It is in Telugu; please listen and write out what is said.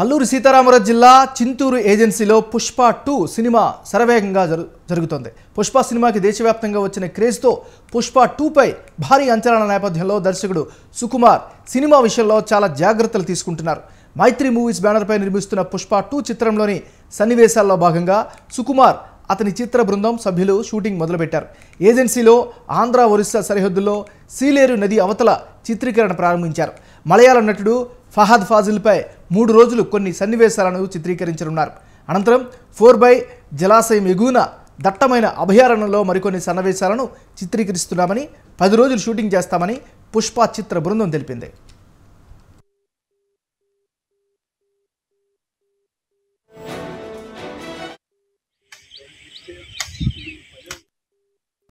అల్లూరు సీతారామరాజు జిల్లా చింతూరు ఏజెన్సీలో పుష్ప టూ సినిమా శరవేగంగా జరుగుతోంది పుష్ప సినిమాకి దేశవ్యాప్తంగా వచ్చిన క్రేజ్తో పుష్ప టూపై భారీ అంచనాల నేపథ్యంలో దర్శకుడు సుకుమార్ సినిమా విషయంలో చాలా జాగ్రత్తలు తీసుకుంటున్నారు మైత్రి మూవీస్ బ్యానర్పై నిర్మిస్తున్న పుష్ప టూ చిత్రంలోని సన్నివేశాల్లో భాగంగా సుకుమార్ అతని చిత్ర బృందం సభ్యులు షూటింగ్ మొదలుపెట్టారు ఏజెన్సీలో ఆంధ్ర ఒరిస్సా సరిహద్దుల్లో సీలేరు నది అవతల చిత్రీకరణ ప్రారంభించారు మలయాళ నటుడు ఫహాద్ ఫాజిల్పై మూడు రోజులు కొన్ని సన్నివేశాలను చిత్రీకరించనున్నారు అనంతరం ఫోర్ బై జలాశయం ఎగువన దట్టమైన అభయారణ్యంలో మరికొన్ని సన్నివేశాలను చిత్రీకరిస్తున్నామని పది రోజులు షూటింగ్ చేస్తామని పుష్ప చిత్ర బృందం తెలిపింది